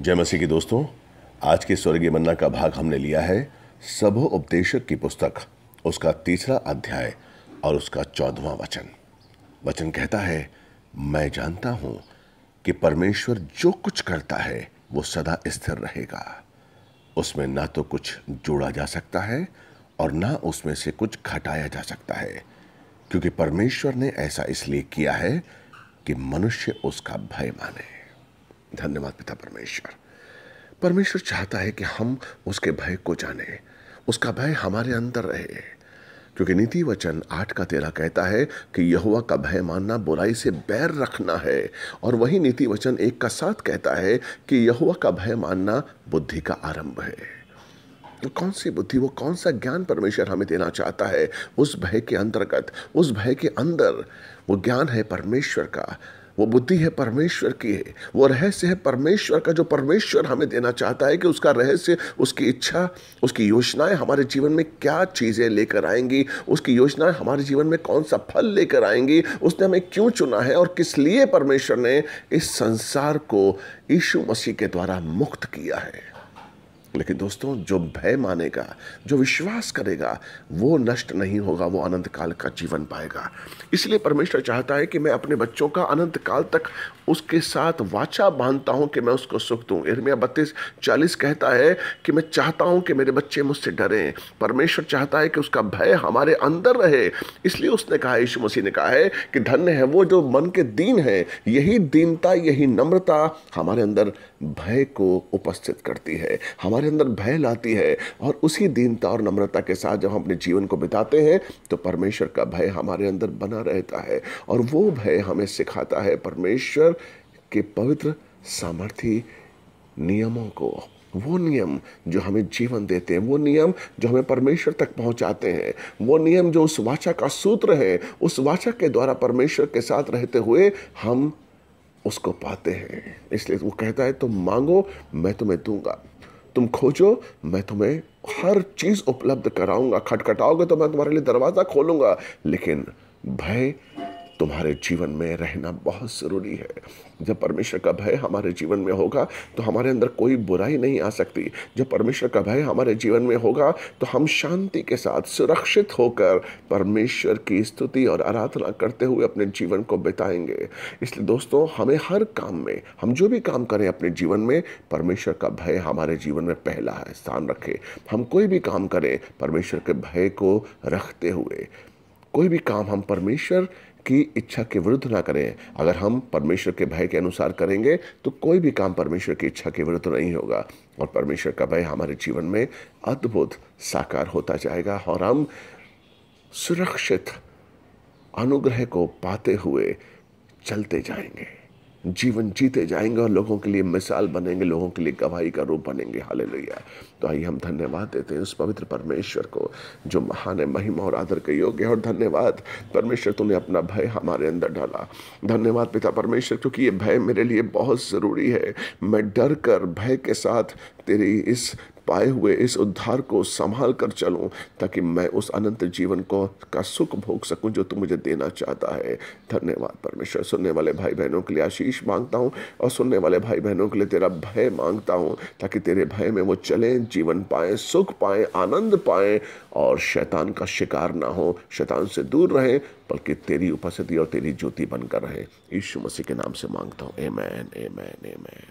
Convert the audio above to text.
जय मसीह के दोस्तों आज के स्वर्गीय मन्ना का भाग हमने लिया है सबो उपदेशक की पुस्तक उसका तीसरा अध्याय और उसका चौदवा वचन वचन कहता है मैं जानता हूं कि परमेश्वर जो कुछ करता है वो सदा स्थिर रहेगा उसमें ना तो कुछ जोड़ा जा सकता है और ना उसमें से कुछ घटाया जा सकता है क्योंकि परमेश्वर ने ऐसा इसलिए किया है कि मनुष्य उसका भय माने धन्यवाद पिता परमेश्वर परमेश्वर चाहता है कि हम उसके भय को जाने उसका भय हमारे अंदर रहे क्योंकि नीति वचन आठ का तेरा कहता है कि यहुआ का भय मानना बुराई से बैर रखना है और वही नीति वचन एक का साथ कहता है कि यहुआ का भय मानना बुद्धि का आरंभ है तो कौन सी बुद्धि वो कौन सा ज्ञान परमेश्वर हमें देना चाहता है उस भय के अंतर्गत उस भय के अंदर वो ज्ञान है परमेश्वर का वो बुद्धि है परमेश्वर की है वो रहस्य है परमेश्वर का जो परमेश्वर हमें देना चाहता है कि उसका रहस्य उसकी इच्छा उसकी योजनाएं हमारे जीवन में क्या चीज़ें लेकर आएंगी उसकी योजनाएं हमारे जीवन में कौन सा फल लेकर आएंगी उसने हमें क्यों चुना है और किस लिए परमेश्वर ने इस संसार को यीशु मसीह के द्वारा मुक्त किया है लेकिन दोस्तों जो भय मानेगा जो विश्वास करेगा वो नष्ट नहीं होगा वो अनंत काल का जीवन पाएगा इसलिए परमेश्वर चाहता है कि मैं अपने बच्चों का अनंत काल तक उसके साथ वाचा बांधता हूँ कि मैं उसको सुख दूँ इर्मिया बत्तीस चालीस कहता है कि मैं चाहता हूँ कि मेरे बच्चे मुझसे डरें परमेश्वर चाहता है कि उसका भय हमारे अंदर रहे इसलिए उसने कहा यीशु मसीह ने कहा है कि धन्य है वो जो मन के दीन है यही दीनता यही नम्रता हमारे अंदर भय को उपस्थित करती है हमारे हमारे अंदर भय लाती है और उसी दीनता और नम्रता के साथ जब हम अपने जीवन को बिताते हैं तो परमेश्वर का भय हमारे अंदर बना रहता है और वो भय हमें सिखाता है परमेश्वर के पवित्र सामर्थ्य नियमों को वो नियम जो हमें जीवन देते हैं वो नियम जो हमें परमेश्वर तक पहुंचाते हैं वो नियम जो उस वाचा का सूत्र है उस वाचा के द्वारा परमेश्वर के साथ रहते हुए हम उसको पाते हैं इसलिए वो कहता है तुम मांगो मैं तुम्हें दूंगा तुम खोजो मैं तुम्हें हर चीज़ उपलब्ध कराऊंगा खटखटाओगे तो मैं तुम्हारे लिए दरवाज़ा खोलूंगा लेकिन भय तुम्हारे जीवन में रहना बहुत ज़रूरी है जब परमेश्वर का भय हमारे जीवन में होगा तो हमारे अंदर कोई बुराई नहीं आ सकती जब परमेश्वर का भय हमारे जीवन में होगा तो हम शांति के साथ सुरक्षित होकर परमेश्वर की स्तुति और आराधना करते हुए अपने जीवन को बिताएंगे इसलिए दोस्तों हमें हर काम में हम जो भी काम करें अपने जीवन में परमेश्वर का भय हमारे जीवन में पहला स्थान रखे हम कोई भी काम करें परमेश्वर के भय को रखते हुए कोई भी काम हम परमेश्वर की इच्छा के विरुद्ध ना करें अगर हम परमेश्वर के भय के अनुसार करेंगे तो कोई भी काम परमेश्वर की इच्छा के विरुद्ध नहीं होगा और परमेश्वर का भय हमारे जीवन में अद्भुत साकार होता जाएगा और हम सुरक्षित अनुग्रह को पाते हुए चलते जाएंगे जीवन जीते जाएंगे और लोगों के लिए मिसाल बनेंगे लोगों के लिए गवाही का रूप बनेंगे हाले तो आइए हम धन्यवाद देते हैं उस पवित्र परमेश्वर को जो महान है महिमा और आदर के योग्य और धन्यवाद परमेश्वर तूने अपना भय हमारे अंदर डाला धन्यवाद पिता परमेश्वर क्योंकि ये भय मेरे लिए बहुत ज़रूरी है मैं डर कर भय के साथ तेरी इस पाए हुए इस उद्धार को संभाल कर चलूँ ताकि मैं उस अनंत जीवन को का सुख भोग सकूँ जो तू मुझे देना चाहता है धन्यवाद परमेश्वर सुनने वाले भाई बहनों के लिए आशीष मांगता हूँ और सुनने वाले भाई बहनों के लिए तेरा भय मांगता हूँ ताकि तेरे भय में वो चलें जीवन पाए सुख पाए आनंद पाएँ और शैतान का शिकार ना हो शैतान से दूर रहें बल्कि तेरी उपस्थिति और तेरी ज्योति बनकर रहे यीशु मसीह के नाम से मांगता हूँ a man a man a man